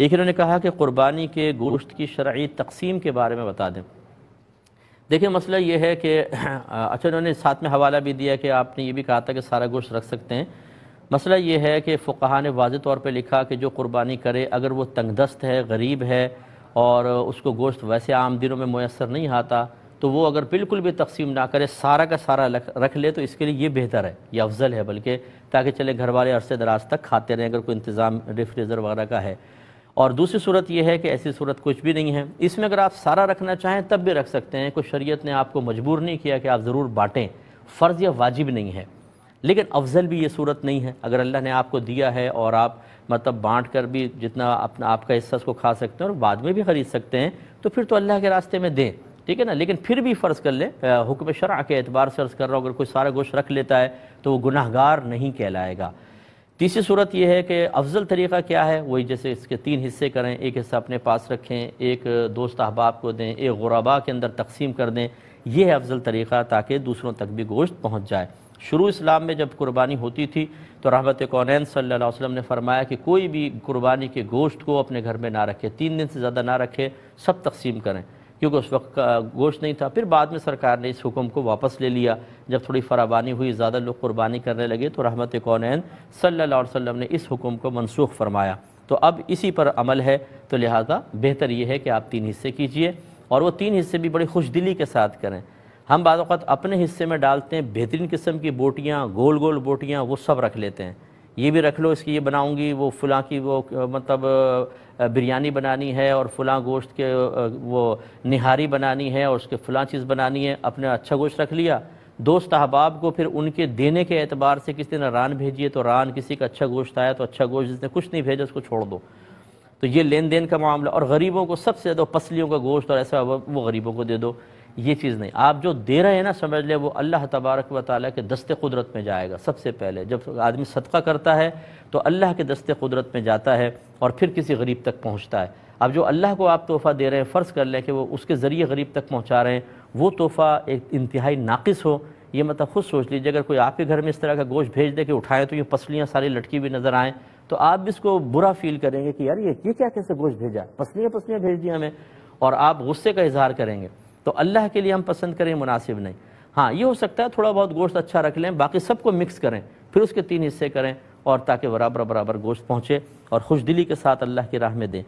एक इन्होंने कहा कि क़ुरबानी के गोश्त की शरा तकसीम के बारे में बता दें देखिए मसला ये है कि अच्छा इन्होंने साथ में हवाला भी दिया कि आपने ये भी कहा था कि सारा गोश्त रख सकते हैं मसला ये है कि फ़ुकहा ने वाज तौर पर लिखा कि जो क़ुरबानी करे अगर वो तंगदस्त है गरीब है और उसको गोश्त वैसे आम दिनों में मैसर नहीं आता तो वो अगर बिल्कुल भी तकसीम ना करे सारा का सारा रख ले तो इसके लिए ये बेहतर है यह अफजल है बल्कि ताकि चले घर वाले अरसे दराज तक खाते रहें अगर कोई इंतज़ाम रेफ्रिजर वगैरह का है और दूसरी सूरत यह है कि ऐसी सूरत कुछ भी नहीं है इसमें अगर आप सारा रखना चाहें तब भी रख सकते हैं कुछ शरीयत ने आपको मजबूर नहीं किया कि आप ज़रूर बाँटें फ़र्ज़ या वाजिब नहीं है लेकिन अफजल भी ये सूरत नहीं है अगर अल्लाह ने आपको दिया है और आप मतलब बांट कर भी जितना अपना आपका हिस्सा उसको खा सकते हैं और बाद में भी ख़रीद सकते हैं तो फिर तो अल्लाह के रास्ते में दें ठीक है ना लेकिन फिर भी फ़र्ज़ कर लें हुक्म शरा के एतबार से अर्ज़ कर रहा हूँ अगर कोई सारा गोश्त रख लेता है तो वो गुनाहगार नहीं कहलाएगा तीसरी सूरत यह है कि अफजल तरीक़ा क्या है वही जैसे इसके तीन हिस्से करें एक हिस्सा अपने पास रखें एक दोस्त अहबाब को दें एक गुराबा के अंदर तकसीम कर दें यह है अफजल तरीक़ा ताकि दूसरों तक भी गोश्त पहुँच जाए शुरू इस्लाम में जब कुर्बानी होती थी तो रहमत कौन सल्ला वसलम ने फरमाया कि कोई भी कुर्बानी के गोश्त को अपने घर में ना रखे तीन दिन से ज़्यादा ना रखे सब तकसीम करें क्योंकि उस वक्त का गोश्त नहीं था फिर बाद में सरकार ने इस हुक्म को वापस ले लिया जब थोड़ी फरावानी हुई ज़्यादा लोग कुर्बानी करने लगे तो रहमत कौन सल्ला वसम ने इस हुक्म को मनसूख फरमाया तो अब इसी पर अमल है तो लिहाजा बेहतर ये है कि आप तीन हिस्से कीजिए और वो तीन हिस्से भी बड़ी खुश दिली के साथ करें हम बाद अपने हिस्से में डालते हैं बेहतरीन किस्म की बोटियाँ गोल गोल बोटियाँ वो सब रख लेते हैं ये भी रख लो इसकी ये बनाऊंगी वो फुला की वो मतलब बिरयानी बनानी है और फुला गोश्त के वो निहारी बनानी है और उसके फुला चीज़ बनानी है अपने अच्छा गोश्त रख लिया दोस्त अहबाब को फिर उनके देने के एतबार से किसी ने रान भेजिए तो रान किसी का अच्छा गोश्त आया तो अच्छा गोश्त जिसने कुछ नहीं भेजा उसको छोड़ दो तो ये लेन देन का मामला और गरीबों को सबसे ज़्यादा पसलियों का गोश्त और ऐसा वो गरीबों को दे दो ये चीज़ नहीं आप जो दे रहे हैं ना समझ लें वो अल्लाह तबारक व ताली के दस्ते कुदरत में जाएगा सबसे पहले जब आदमी सदका करता है तो अल्लाह के दस्ते कुदरत में जाता है और फिर किसी गरीब तक पहुँचता है अब जो अल्लाह को आप तोहफ़ा दे रहे हैं फ़र्ज़ कर लें कि वो उसके ज़रिए गरीब तक पहुँचा रहे हैं वो तोहफ़ा एक इंतहाई नाकस हो ये मतलब खुद सोच लीजिए अगर कोई आपके घर में इस तरह का गोश्त भेज दे के उठाएं तो ये पसलियाँ सारी लटकी हुई नज़र आएँ तो आप भी इसको बुरा फील करेंगे कि यार ये ये क्या कैसे गोश्त भेजा पसलियाँ पसलियाँ भेज दिया हमें और आप गुस्से का इजहार करेंगे तो अल्लाह के लिए हम पसंद करें मुनासिब नहीं हाँ ये हो सकता है थोड़ा बहुत गोश्त अच्छा रख लें बाकी सबको मिक्स करें फिर उसके तीन हिस्से करें और ताकि बराबर बराबर गोश्त पहुँचे और खुश दिली के साथ अल्लाह की राह में दें